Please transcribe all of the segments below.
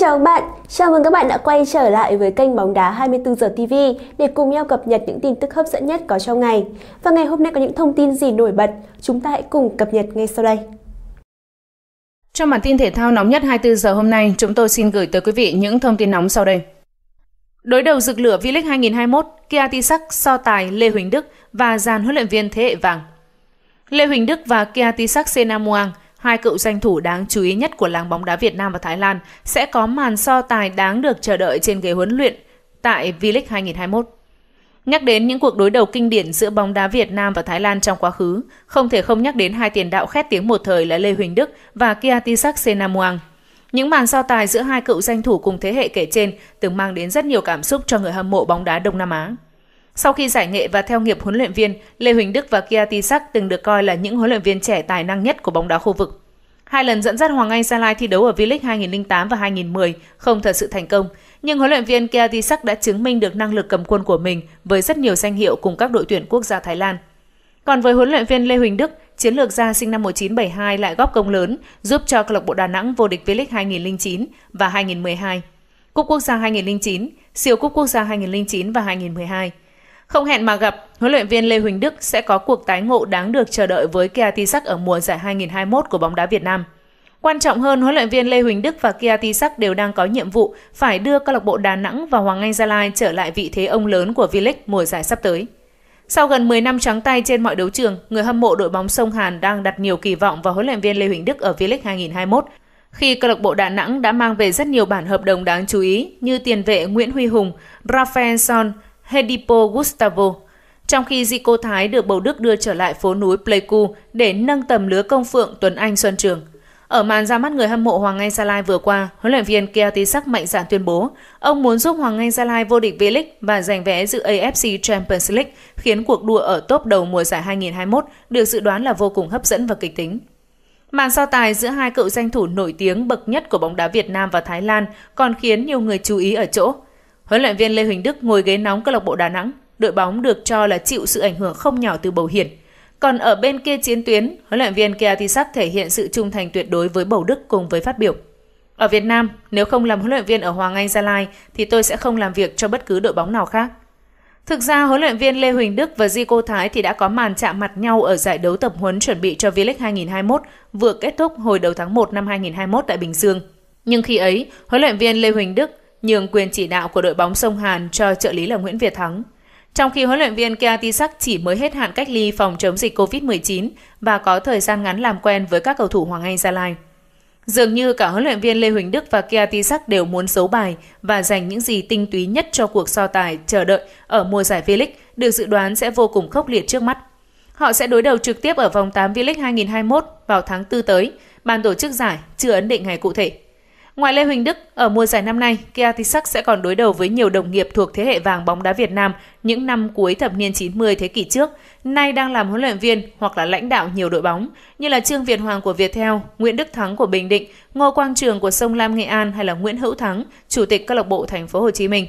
chào các bạn, chào mừng các bạn đã quay trở lại với kênh Bóng đá 24 giờ TV để cùng nhau cập nhật những tin tức hấp dẫn nhất có trong ngày. Và ngày hôm nay có những thông tin gì nổi bật, chúng ta hãy cùng cập nhật ngay sau đây. Trong bản tin thể thao nóng nhất 24 giờ hôm nay, chúng tôi xin gửi tới quý vị những thông tin nóng sau đây. Đối đầu rực lửa V-League 2021, Kia Tisak so tài Lê Huỳnh Đức và dàn huấn luyện viên thế hệ vàng. Lê Huỳnh Đức và Kia Tisak Senamuang – hai cựu danh thủ đáng chú ý nhất của làng bóng đá Việt Nam và Thái Lan sẽ có màn so tài đáng được chờ đợi trên ghế huấn luyện tại V-League 2021. Nhắc đến những cuộc đối đầu kinh điển giữa bóng đá Việt Nam và Thái Lan trong quá khứ, không thể không nhắc đến hai tiền đạo khét tiếng một thời là Lê Huỳnh Đức và Kiatisak Senamuang. Những màn so tài giữa hai cựu danh thủ cùng thế hệ kể trên từng mang đến rất nhiều cảm xúc cho người hâm mộ bóng đá Đông Nam Á. Sau khi giải nghệ và theo nghiệp huấn luyện viên, Lê Huỳnh Đức và Kia Tisak từng được coi là những huấn luyện viên trẻ tài năng nhất của bóng đá khu vực. Hai lần dẫn dắt Hoàng Anh Gia Lai thi đấu ở V-League 2008 và 2010 không thật sự thành công, nhưng huấn luyện viên Kia Tisak đã chứng minh được năng lực cầm quân của mình với rất nhiều danh hiệu cùng các đội tuyển quốc gia Thái Lan. Còn với huấn luyện viên Lê Huỳnh Đức, chiến lược gia sinh năm 1972 lại góp công lớn, giúp cho câu lạc bộ Đà Nẵng vô địch V-League 2009 và 2012, Cúp Quốc gia 2009, Siêu Cúp Quốc gia 2009 và 2012. Không hẹn mà gặp, huấn luyện viên Lê Huỳnh Đức sẽ có cuộc tái ngộ đáng được chờ đợi với Kia Tisak ở mùa giải 2021 của bóng đá Việt Nam. Quan trọng hơn, huấn luyện viên Lê Huỳnh Đức và Kia Tisak đều đang có nhiệm vụ phải đưa câu lạc bộ Đà Nẵng và Hoàng Anh Gia Lai trở lại vị thế ông lớn của V-League mùa giải sắp tới. Sau gần 10 năm trắng tay trên mọi đấu trường, người hâm mộ đội bóng sông Hàn đang đặt nhiều kỳ vọng vào huấn luyện viên Lê Huỳnh Đức ở V-League 2021 khi câu lạc bộ Đà Nẵng đã mang về rất nhiều bản hợp đồng đáng chú ý như tiền vệ Nguyễn Huy Hùng, Rafael Son, Hedipo Gustavo. Trong khi Zico Thái được bầu Đức đưa trở lại phố núi Pleiku để nâng tầm lứa công phượng Tuấn Anh Xuân Trường. Ở màn ra mắt người hâm mộ Hoàng Anh Gia Lai vừa qua, huấn luyện viên Kiati Sắc mạnh dạn tuyên bố ông muốn giúp Hoàng Anh Gia Lai vô địch V-League và giành vé dự AFC Champions League, khiến cuộc đua ở top đầu mùa giải 2021 được dự đoán là vô cùng hấp dẫn và kịch tính. Màn so tài giữa hai cựu danh thủ nổi tiếng bậc nhất của bóng đá Việt Nam và Thái Lan còn khiến nhiều người chú ý ở chỗ – Huấn luyện viên Lê Huỳnh Đức ngồi ghế nóng câu lạc bộ Đà Nẵng, đội bóng được cho là chịu sự ảnh hưởng không nhỏ từ Bầu Hiển. Còn ở bên kia chiến tuyến, huấn luyện viên Keatisak thể hiện sự trung thành tuyệt đối với Bầu Đức cùng với phát biểu. Ở Việt Nam, nếu không làm huấn luyện viên ở Hoàng Anh Gia Lai thì tôi sẽ không làm việc cho bất cứ đội bóng nào khác. Thực ra, huấn luyện viên Lê Huỳnh Đức và Di Cô Thái thì đã có màn chạm mặt nhau ở giải đấu tập huấn chuẩn bị cho V-League 2021 vừa kết thúc hồi đầu tháng 1 năm 2021 tại Bình Dương. Nhưng khi ấy, huấn luyện viên Lê Huỳnh Đức nhường quyền chỉ đạo của đội bóng sông Hàn cho trợ lý là Nguyễn Việt Thắng. Trong khi huấn luyện viên Kiatisak chỉ mới hết hạn cách ly phòng chống dịch COVID-19 và có thời gian ngắn làm quen với các cầu thủ Hoàng Anh Gia Lai. Dường như cả huấn luyện viên Lê Huỳnh Đức và Kiatisak đều muốn xấu bài và dành những gì tinh túy nhất cho cuộc so tài chờ đợi ở mùa giải V-League được dự đoán sẽ vô cùng khốc liệt trước mắt. Họ sẽ đối đầu trực tiếp ở vòng 8 V-League 2021 vào tháng 4 tới. Ban tổ chức giải chưa ấn định ngày cụ thể. Ngoài Lê Huỳnh Đức, ở mùa giải năm nay, Kia Tisak sẽ còn đối đầu với nhiều đồng nghiệp thuộc thế hệ vàng bóng đá Việt Nam những năm cuối thập niên 90 thế kỷ trước, nay đang làm huấn luyện viên hoặc là lãnh đạo nhiều đội bóng như là Trương Việt Hoàng của Viettel, Nguyễn Đức Thắng của Bình Định, Ngô Quang Trường của Sông Lam Nghệ An hay là Nguyễn Hữu Thắng, chủ tịch câu lạc bộ Thành phố Hồ Chí Minh.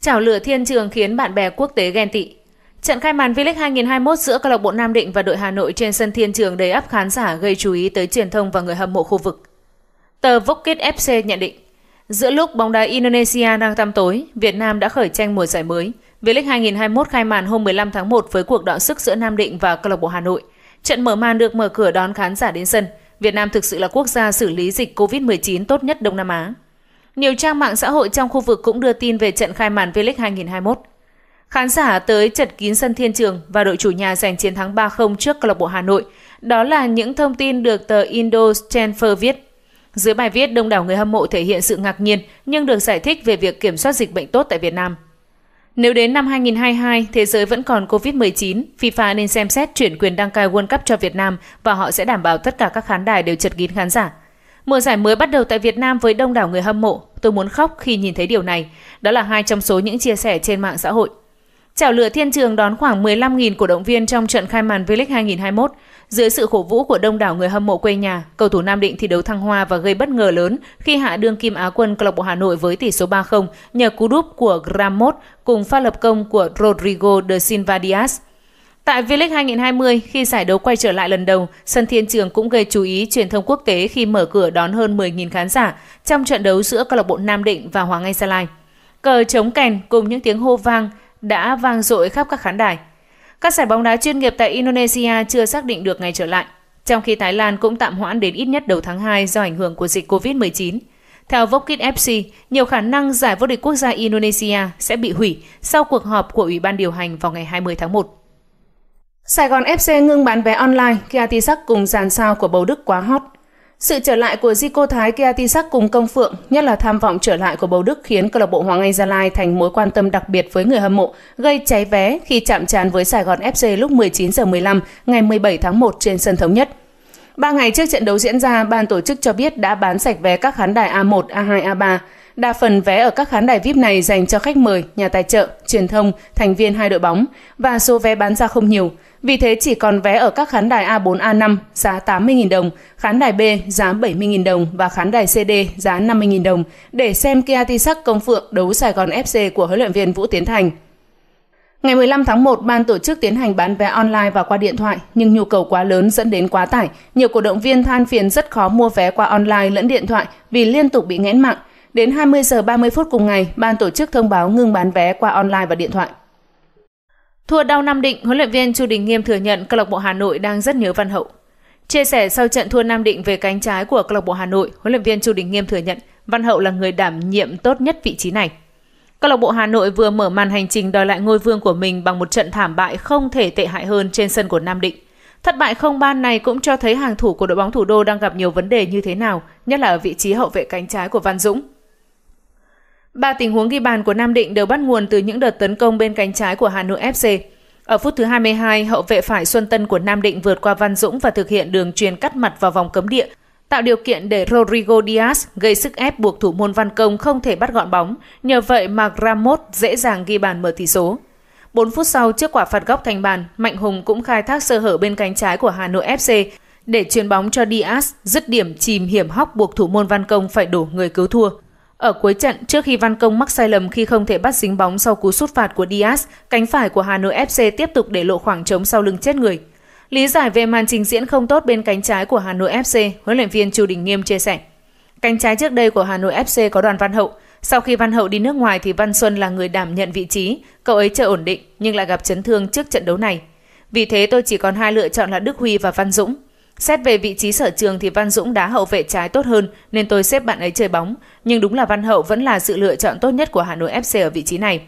Chảo lửa thiên trường khiến bạn bè quốc tế ghen tị. Trận khai màn V-League 2021 giữa câu lạc bộ Nam Định và đội Hà Nội trên sân Thiên Trường đầy ắp khán giả gây chú ý tới truyền thông và người hâm mộ khu vực. Tờ Vocket FC nhận định, giữa lúc bóng đá Indonesia đang tăm tối, Việt Nam đã khởi tranh mùa giải mới. V-League 2021 khai màn hôm 15 tháng 1 với cuộc đọ sức giữa Nam Định và câu lạc bộ Hà Nội. Trận mở màn được mở cửa đón khán giả đến sân. Việt Nam thực sự là quốc gia xử lý dịch COVID-19 tốt nhất Đông Nam Á. Nhiều trang mạng xã hội trong khu vực cũng đưa tin về trận khai màn V-League 2021. Khán giả tới chật kín sân Thiên Trường và đội chủ nhà giành chiến thắng 3-0 trước câu lạc bộ Hà Nội. Đó là những thông tin được tờ Indo Transfer viết. Dưới bài viết, đông đảo người hâm mộ thể hiện sự ngạc nhiên nhưng được giải thích về việc kiểm soát dịch bệnh tốt tại Việt Nam. Nếu đến năm 2022 thế giới vẫn còn COVID-19, FIFA nên xem xét chuyển quyền đăng cai World Cup cho Việt Nam và họ sẽ đảm bảo tất cả các khán đài đều chật kín khán giả. Mùa giải mới bắt đầu tại Việt Nam với đông đảo người hâm mộ. Tôi muốn khóc khi nhìn thấy điều này. Đó là hai trong số những chia sẻ trên mạng xã hội. Chảo lửa Thiên Trường đón khoảng 15.000 cổ động viên trong trận khai màn V-League 2021. Dưới sự cổ vũ của đông đảo người hâm mộ quê nhà, cầu thủ Nam Định thi đấu thăng hoa và gây bất ngờ lớn khi hạ đương kim Á quân câu lạc bộ Hà Nội với tỷ số 3-0 nhờ cú đúp của Gramot cùng pha lập công của Rodrigo de Silva dias Tại V-League 2020, khi giải đấu quay trở lại lần đầu, sân Thiên Trường cũng gây chú ý truyền thông quốc tế khi mở cửa đón hơn 10.000 khán giả trong trận đấu giữa câu lạc bộ Nam Định và Hoàng Anh Gia Lai. Cờ chống kèn cùng những tiếng hô vang đã vang dội khắp các khán đài. Các giải bóng đá chuyên nghiệp tại Indonesia chưa xác định được ngày trở lại, trong khi Thái Lan cũng tạm hoãn đến ít nhất đầu tháng 2 do ảnh hưởng của dịch COVID-19. Theo Vokit FC, nhiều khả năng giải vô địch quốc gia Indonesia sẽ bị hủy sau cuộc họp của Ủy ban điều hành vào ngày 20 tháng 1. Sài Gòn FC ngưng bán vé online khi Atisak cùng dàn sao của bầu Đức quá hot. Sự trở lại của Zico Thái Kiatisak cùng Công Phượng, nhất là tham vọng trở lại của Bầu Đức khiến câu lạc bộ Hoàng Anh Gia Lai thành mối quan tâm đặc biệt với người hâm mộ, gây cháy vé khi chạm trán với Sài Gòn FC lúc 19 giờ 15 ngày 17 tháng 1 trên sân thống nhất. Ba ngày trước trận đấu diễn ra, ban tổ chức cho biết đã bán sạch vé các khán đài A1, A2, A3. Đa phần vé ở các khán đài VIP này dành cho khách mời, nhà tài trợ, truyền thông, thành viên hai đội bóng và số vé bán ra không nhiều. Vì thế chỉ còn vé ở các khán đài A4, A5 giá 80.000 đồng, khán đài B giá 70.000 đồng và khán đài CD giá 50.000 đồng để xem Kia sắc Công Phượng đấu Sài Gòn FC của huấn luyện viên Vũ Tiến Thành. Ngày 15 tháng 1, ban tổ chức tiến hành bán vé online và qua điện thoại, nhưng nhu cầu quá lớn dẫn đến quá tải. Nhiều cổ động viên than phiền rất khó mua vé qua online lẫn điện thoại vì liên tục bị nghẽn mạng. Đến 20 giờ 30 phút cùng ngày, ban tổ chức thông báo ngừng bán vé qua online và điện thoại. Thua đau Nam Định, huấn luyện viên Chu Đình Nghiêm thừa nhận câu lạc bộ Hà Nội đang rất nhớ Văn Hậu. Chia sẻ sau trận thua Nam Định về cánh trái của câu lạc bộ Hà Nội, huấn luyện viên Chu Đình Nghiêm thừa nhận Văn Hậu là người đảm nhiệm tốt nhất vị trí này. Câu lạc bộ Hà Nội vừa mở màn hành trình đòi lại ngôi vương của mình bằng một trận thảm bại không thể tệ hại hơn trên sân của Nam Định. Thất bại không 3 này cũng cho thấy hàng thủ của đội bóng thủ đô đang gặp nhiều vấn đề như thế nào, nhất là ở vị trí hậu vệ cánh trái của Văn Dũng. Ba tình huống ghi bàn của Nam Định đều bắt nguồn từ những đợt tấn công bên cánh trái của Hà Nội FC. Ở phút thứ 22, hậu vệ phải Xuân Tân của Nam Định vượt qua Văn Dũng và thực hiện đường truyền cắt mặt vào vòng cấm địa, tạo điều kiện để Rodrigo Diaz gây sức ép buộc thủ môn Văn Công không thể bắt gọn bóng, nhờ vậy mà Ramos dễ dàng ghi bàn mở tỷ số. 4 phút sau trước quả phạt góc thành bàn, Mạnh Hùng cũng khai thác sơ hở bên cánh trái của Hà Nội FC để truyền bóng cho Diaz, dứt điểm chìm hiểm hóc buộc thủ môn Văn Công phải đổ người cứu thua. Ở cuối trận, trước khi Văn Công mắc sai lầm khi không thể bắt dính bóng sau cú sút phạt của Diaz, cánh phải của Hà Nội FC tiếp tục để lộ khoảng trống sau lưng chết người. Lý giải về màn trình diễn không tốt bên cánh trái của Hà Nội FC, huấn luyện viên Chu Đình Nghiêm chia sẻ. Cánh trái trước đây của Hà Nội FC có đoàn Văn Hậu. Sau khi Văn Hậu đi nước ngoài thì Văn Xuân là người đảm nhận vị trí, cậu ấy chơi ổn định nhưng lại gặp chấn thương trước trận đấu này. Vì thế tôi chỉ còn hai lựa chọn là Đức Huy và Văn Dũng. Xét về vị trí sở trường thì Văn Dũng đá hậu vệ trái tốt hơn nên tôi xếp bạn ấy chơi bóng, nhưng đúng là Văn Hậu vẫn là sự lựa chọn tốt nhất của Hà Nội FC ở vị trí này.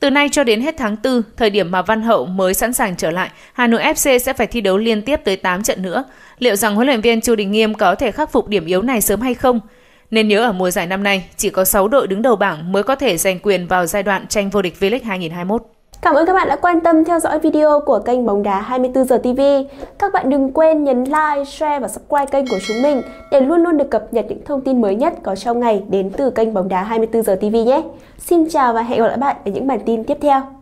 Từ nay cho đến hết tháng 4, thời điểm mà Văn Hậu mới sẵn sàng trở lại, Hà Nội FC sẽ phải thi đấu liên tiếp tới 8 trận nữa. Liệu rằng huấn luyện viên Chu Đình Nghiêm có thể khắc phục điểm yếu này sớm hay không? Nên nhớ ở mùa giải năm nay, chỉ có 6 đội đứng đầu bảng mới có thể giành quyền vào giai đoạn tranh vô địch V-League 2021. Cảm ơn các bạn đã quan tâm theo dõi video của kênh Bóng Đá 24 giờ TV. Các bạn đừng quên nhấn like, share và subscribe kênh của chúng mình để luôn luôn được cập nhật những thông tin mới nhất có trong ngày đến từ kênh Bóng Đá 24 giờ TV nhé. Xin chào và hẹn gặp lại bạn ở những bản tin tiếp theo.